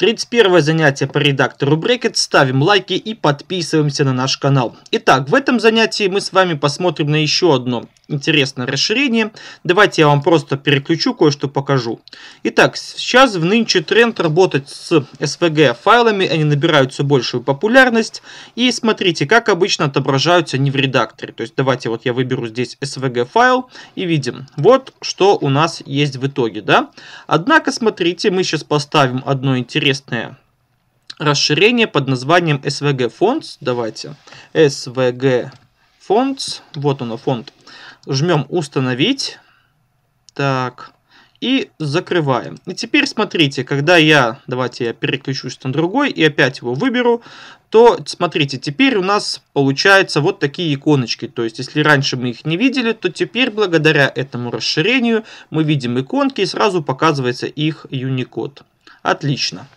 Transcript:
31 занятие по редактору Брекет. Ставим лайки и подписываемся на наш канал. Итак, в этом занятии мы с вами посмотрим на еще одно интересное расширение. Давайте я вам просто переключу, кое-что покажу. Итак, сейчас в нынче тренд работать с SVG файлами, они набирают все большую популярность. И смотрите, как обычно отображаются они в редакторе. То есть давайте вот я выберу здесь SVG файл и видим, вот что у нас есть в итоге. да. Однако, смотрите, мы сейчас поставим одно интересное расширение под названием SVG Fonts. Давайте SVG Fonts Фонд, Вот он, фонд. Жмем установить. Так. И закрываем. И теперь смотрите, когда я, давайте я переключусь на другой и опять его выберу, то смотрите, теперь у нас получаются вот такие иконочки. То есть, если раньше мы их не видели, то теперь благодаря этому расширению мы видим иконки и сразу показывается их Unicode. Отлично.